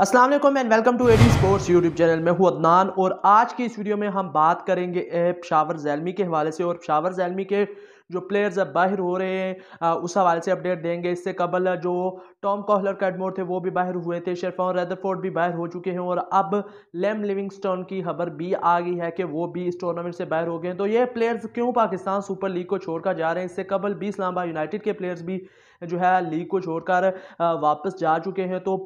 Aslam and welcome to AD sports YouTube channel में हूँ अदनान और आज की इस वीडियो में हम बात करेंगे शावर जैलमी के हवाले से और शावर जैलमी के जो प्लेयर्स अब बाहर हो रहे हैं उस हवाले से अपडेट देंगे इससे कबल जो टॉम का कैडमोर थे वो भी बाहर हुए थे शेरफान रेदरफोर्ड भी बाहर हो चुके हैं और अब लेम लिविंगस्टोन की खबर भी आ गई है कि वो भी इस टूर्नामेंट से बाहर हो गए हैं तो ये प्लेयर्स क्यों पाकिस्तान सुपर लीग को छोड़कर जा रहे हैं इससे कबल भी इस्लामाबाद यूनाइटेड के प्लेयर्स भी जो है लीग को छोड़कर वापस जा चुके हैं तो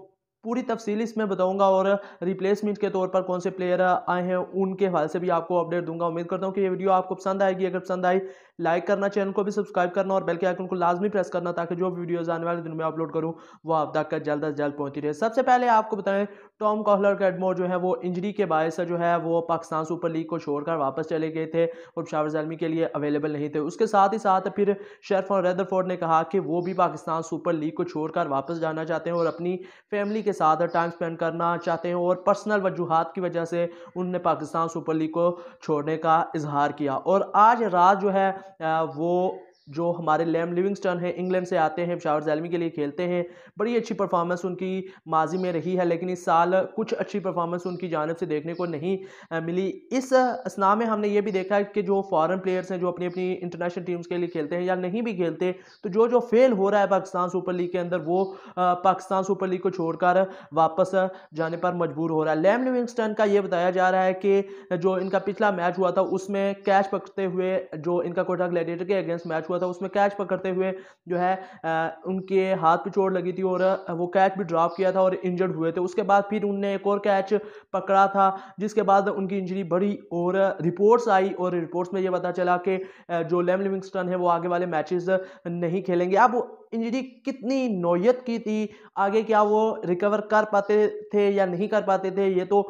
पूरी तफसील इसमें बताऊंगा और रिप्लेसमेंट के तौर पर कौन से प्लेयर आए हैं उनके हवाले से भी आपको अपडेट दूंगा उम्मीद करता हूँ कि ये वीडियो आपको पसंद आएगी अगर पसंद आई लाइक करना चैनल को भी सब्सक्राइब करना और बेल के आइकन को लाजमी प्रेस करना ताकि जो वीडियोज़ आने वाले दिन में अपलोड करूँ वो आप तक जल्द अज जल्द पहुँची रहे सबसे पहले आपको बताएं टॉम कॉहलर एडमोर जो है वो इंजरी के बायस जो है वो पाकिस्तान सुपर लीग को छोड़कर वापस चले गए थे और शावर जालमी के लिए अवेलेबल नहीं थे उसके साथ ही साथ फिर शेरफ और रेदरफोर्ड ने कहा कि वो भी पाकिस्तान सुपर लीग को छोड़कर वापस जाना चाहते हैं और अपनी फैमिली के साथ टाइम स्पेंड करना चाहते हैं और पर्सनल वजूहत की वजह से उनने पाकिस्तान सुपर लीग को छोड़ने का इजहार किया और आज रात जो है वो जो हमारे लैम लिविंगस्टन हैं इंग्लैंड से आते हैं शावर जैलमी के लिए खेलते हैं बड़ी अच्छी परफॉर्मेंस उनकी माजी में रही है लेकिन इस साल कुछ अच्छी परफॉर्मेंस उनकी जानब से देखने को नहीं मिली इस असना में हमने ये भी देखा कि जो फॉरेन प्लेयर्स हैं जो अपनी अपनी इंटरनेशनल टीम्स के लिए खेलते हैं या नहीं भी खेलते तो जो जो फेल हो रहा है पाकिस्तान सुपर लीग के अंदर वो पाकिस्तान सुपर लीग को छोड़कर वापस जाने पर मजबूर हो रहा है लैम लिविंगस्टन का ये बताया जा रहा है कि जो इनका पिछला मैच हुआ था उसमें कैच पकड़ते हुए जो इनका कोटा ग्लैडिएटर के अगेंस्ट मैच हुआ हुआ था उसमें कैच पकड़ते हुए जो है आ, उनके हाथ पे चोट लगी थी और वो कैच भी ड्रॉप किया था और इंजर्ड हुए थे उसके बाद फिर उनने एक और कैच पकड़ा था जिसके बाद उनकी इंजरी बढ़ी और रिपोर्ट्स आई और रिपोर्ट्स में ये पता चला कि जो लेम लिविंगस्टन है वो आगे वाले मैचेस नहीं खेलेंगे अब इंजरी कितनी नोयत की थी आगे क्या वो रिकवर कर पाते थे या नहीं कर पाते थे ये तो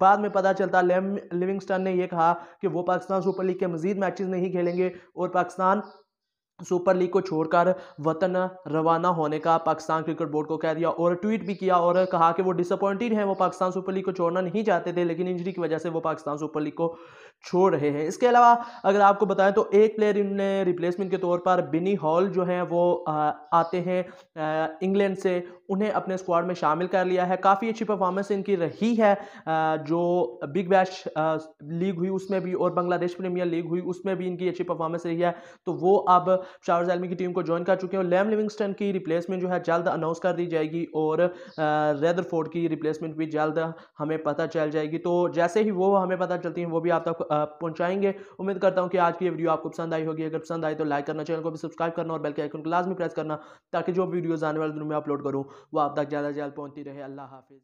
बाद में पता चलता लिविंगस्टन ने यह कहा कि वो पाकिस्तान सुपर लीग के मजीद मैचेस नहीं खेलेंगे और पाकिस्तान सुपर लीग को छोड़कर वतन रवाना होने का पाकिस्तान क्रिकेट बोर्ड को कह दिया और ट्वीट भी किया और कहा कि वो डिसअपॉइंटेड हैं वो पाकिस्तान सुपर लीग को छोड़ना नहीं चाहते थे लेकिन इंजरी की वजह से वो पाकिस्तान सुपर लीग को छोड़ रहे हैं इसके अलावा अगर आपको बताएं तो एक प्लेयर इनने रिप्लेसमेंट के तौर पर बिनी हॉल जो है वो आते हैं इंग्लैंड से उन्हें अपने स्क्वाड में शामिल कर लिया है काफ़ी अच्छी परफॉर्मेंस इनकी रही है जो बिग बैश लीग हुई उसमें भी और बांग्लादेश प्रीमियर लीग हुई उसमें भी इनकी अच्छी परफॉर्मेंस रही है तो वो अब शावर आलमी की टीम को ज्वाइन कर चुके हैं और लैम लिविंगस्टन की रिप्लेसमेंट जो है जल्द अनाउंस कर दी जाएगी और रेदर की रिप्लेसमेंट भी जल्द हमें पता चल जाएगी तो जैसे ही वो हमें पता चलती हैं वो भी आप तक पहुंचाएंगे उम्मीद करता हूँ कि आज की ये वीडियो आपको पसंद आई होगी अगर पसंद आई तो लाइक करना चैनल को भी सब्सक्राइब करना और बेल के आइकन को लाजमी प्रेस करना ताकि जो वीडियोज़ आने वाले दिनों में अपलोड करूँ वो आप तक ज़्यादा से ज़्यादा पहुँचती रहे अल्लाह हाफिज़